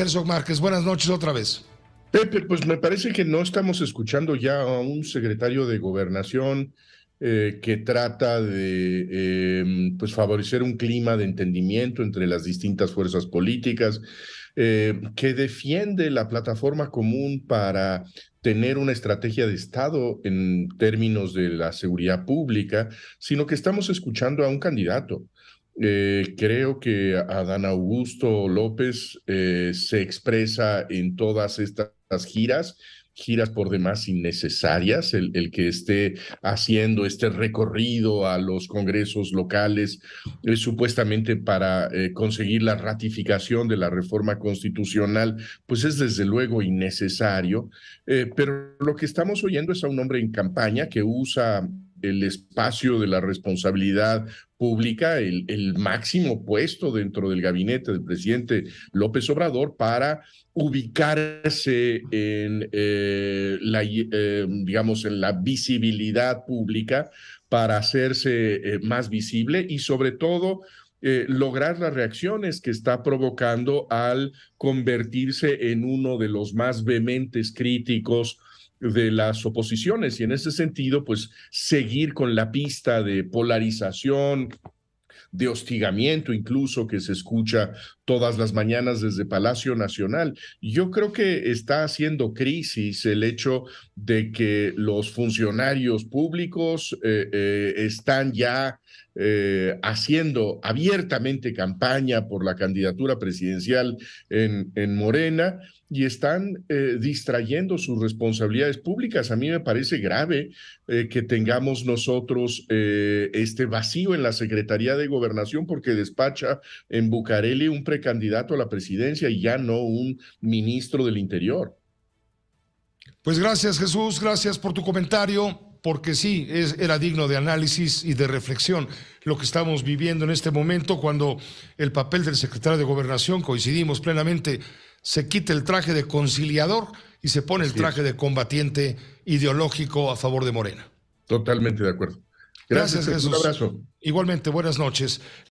Gerson Márquez, buenas noches otra vez. Pepe, pues me parece que no estamos escuchando ya a un secretario de gobernación eh, que trata de em, pues favorecer un clima de entendimiento entre las distintas fuerzas políticas, eh, que defiende la plataforma común para tener una estrategia de Estado en términos de la seguridad pública, sino que estamos escuchando a un candidato eh, creo que Adán Augusto López eh, se expresa en todas estas giras giras por demás innecesarias, el, que esté haciendo este recorrido a los congresos locales eh, supuestamente para conseguir la ratificación de la reforma constitucional, pues es desde luego innecesario. pero lo que estamos oyendo es a un hombre en campaña que usa el espacio de la responsabilidad pública, el, máximo puesto dentro del gabinete del presidente López Obrador para ubicarse en, eh, la, eh, digamos, en la visibilidad pública, para hacerse eh, más visible y sobre todo lograr las reacciones que está provocando al convertirse en uno de los más vehementes críticos de las oposiciones y en ese sentido, pues seguir con la pista de polarización, de hostigamiento incluso que se escucha todas las mañanas desde Palacio Nacional. Yo creo que está haciendo crisis el hecho de que los funcionarios públicos eh, eh, están ya eh, haciendo abiertamente campaña por la candidatura presidencial en, en Morena y están distrayendo sus responsabilidades públicas. A mí me parece grave que tengamos nosotros este vacío en la Secretaría de Gobierno gobernación porque despacha en Bucareli un precandidato a la presidencia y ya no un ministro del Interior. Pues gracias Jesús, gracias por tu comentario, porque sí, era digno de análisis y de reflexión lo que estamos viviendo en este momento cuando el papel del secretario de gobernación, coincidimos plenamente, se quita el traje de conciliador y se pone el traje de combatiente ideológico a favor de Morena. Totalmente de acuerdo. Gracias, Jesús. Un abrazo. Igualmente, buenas noches.